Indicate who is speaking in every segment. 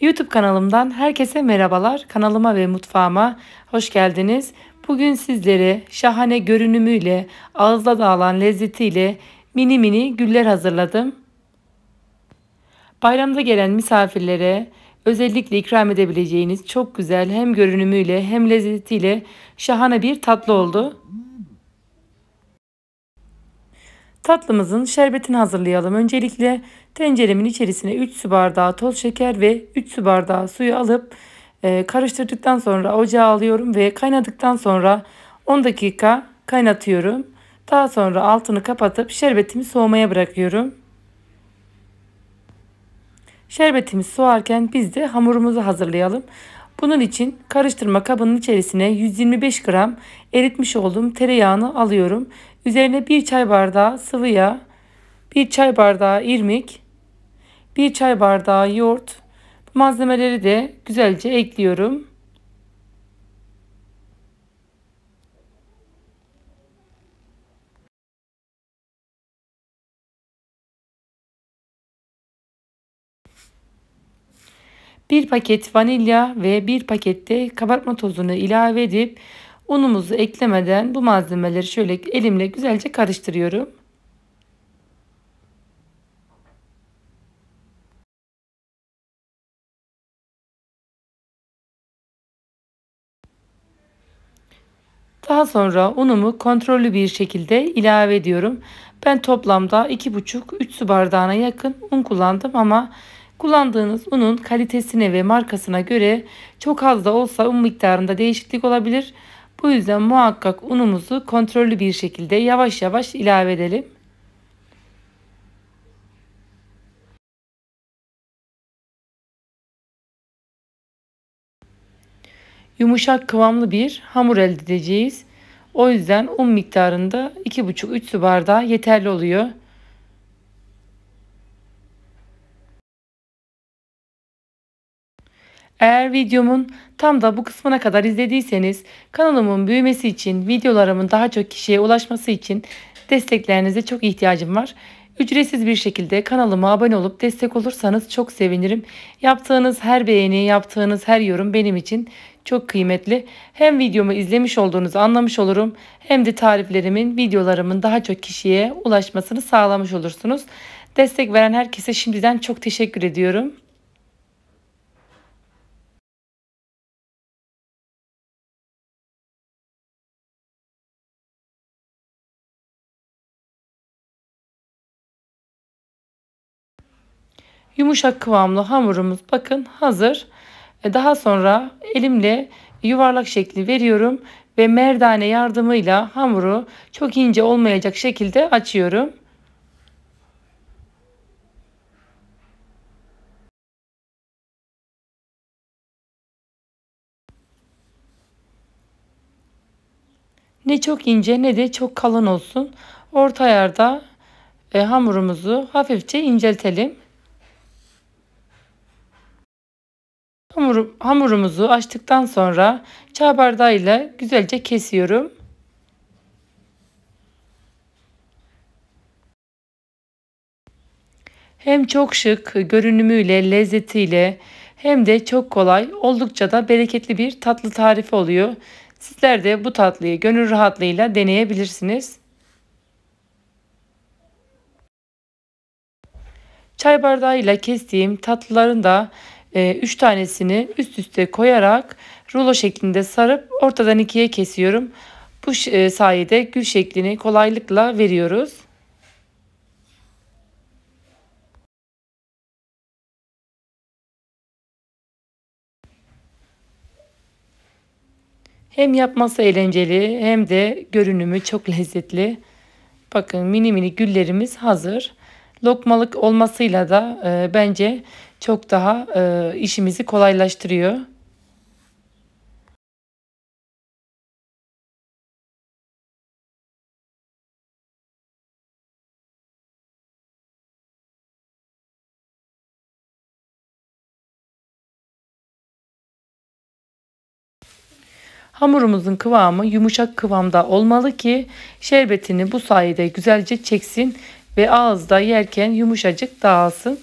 Speaker 1: YouTube kanalımdan herkese merhabalar. Kanalıma ve mutfağıma hoş geldiniz. Bugün sizlere şahane görünümüyle, ağızda dağılan lezzetiyle mini mini güller hazırladım. Bayramda gelen misafirlere özellikle ikram edebileceğiniz çok güzel hem görünümüyle hem lezzetiyle şahane bir tatlı oldu. Tatlımızın şerbetini hazırlayalım. Öncelikle tenceremin içerisine 3 su bardağı toz şeker ve 3 su bardağı suyu alıp e, karıştırdıktan sonra ocağa alıyorum ve kaynadıktan sonra 10 dakika kaynatıyorum. Daha sonra altını kapatıp şerbetimi soğumaya bırakıyorum. Şerbetimiz soğarken biz de hamurumuzu hazırlayalım. Bunun için karıştırma kabının içerisine 125 gram eritmiş olduğum tereyağını alıyorum. Üzerine 1 çay bardağı sıvı yağ, 1 çay bardağı irmik, 1 çay bardağı yoğurt. Bu malzemeleri de güzelce ekliyorum. Bir paket vanilya ve bir pakette kabartma tozunu ilave edip Unumuzu eklemeden bu malzemeleri şöyle elimle güzelce karıştırıyorum. Daha sonra unumu kontrollü bir şekilde ilave ediyorum. Ben toplamda 2,5-3 su bardağına yakın un kullandım ama kullandığınız unun kalitesine ve markasına göre çok az da olsa un miktarında değişiklik olabilir. Bu yüzden muhakkak unumuzu kontrollü bir şekilde yavaş yavaş ilave edelim. Yumuşak kıvamlı bir hamur elde edeceğiz. O yüzden un miktarında 2,5-3 su bardağı yeterli oluyor. Eğer videomun tam da bu kısmına kadar izlediyseniz kanalımın büyümesi için videolarımın daha çok kişiye ulaşması için desteklerinize çok ihtiyacım var. Ücretsiz bir şekilde kanalıma abone olup destek olursanız çok sevinirim. Yaptığınız her beğeni, yaptığınız her yorum benim için çok kıymetli. Hem videomu izlemiş olduğunuzu anlamış olurum hem de tariflerimin, videolarımın daha çok kişiye ulaşmasını sağlamış olursunuz. Destek veren herkese şimdiden çok teşekkür ediyorum. Yumuşak kıvamlı hamurumuz bakın hazır. E, daha sonra elimle yuvarlak şekli veriyorum ve merdane yardımıyla hamuru çok ince olmayacak şekilde açıyorum. Ne çok ince ne de çok kalın olsun. Orta ayarda e, hamurumuzu hafifçe inceltelim. Hamur, hamurumuzu açtıktan sonra çay bardağı ile güzelce kesiyorum. Hem çok şık görünümüyle, lezzetiyle hem de çok kolay, oldukça da bereketli bir tatlı tarifi oluyor. Sizler de bu tatlıyı gönül rahatlığıyla deneyebilirsiniz. Çay bardağıyla kestiğim tatlıların da 3 ee, tanesini üst üste koyarak rulo şeklinde sarıp ortadan ikiye kesiyorum. Bu e, sayede gül şeklini kolaylıkla veriyoruz. Hem yapması eğlenceli hem de görünümü çok lezzetli. Bakın mini mini güllerimiz hazır. Lokmalık olmasıyla da e, bence çok daha e, işimizi kolaylaştırıyor. Hamurumuzun kıvamı yumuşak kıvamda olmalı ki şerbetini bu sayede güzelce çeksin ve ağızda yerken yumuşacık dağılsın.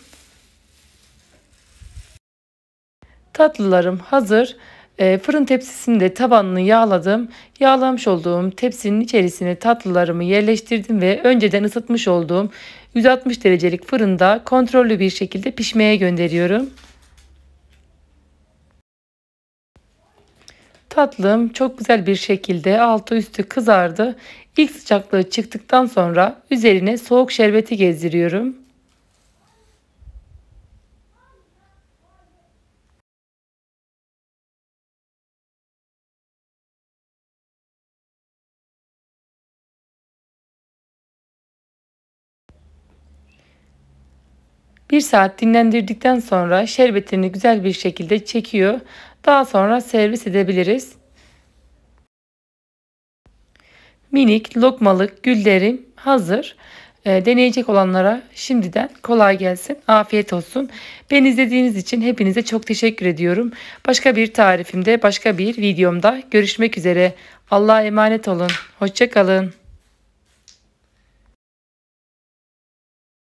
Speaker 1: Tatlılarım hazır. E, fırın tepsisinde tabanını yağladım. Yağlamış olduğum tepsinin içerisine tatlılarımı yerleştirdim ve önceden ısıtmış olduğum 160 derecelik fırında kontrollü bir şekilde pişmeye gönderiyorum. Tatlım çok güzel bir şekilde altı üstü kızardı. İlk sıcaklığı çıktıktan sonra üzerine soğuk şerbeti gezdiriyorum. 1 saat dinlendirdikten sonra şerbetini güzel bir şekilde çekiyor. Daha sonra servis edebiliriz. Minik lokmalık güllerim hazır. Ee, deneyecek olanlara şimdiden kolay gelsin. Afiyet olsun. Beni izlediğiniz için hepinize çok teşekkür ediyorum. Başka bir tarifimde, başka bir videomda görüşmek üzere. Allah'a emanet olun. Hoşçakalın.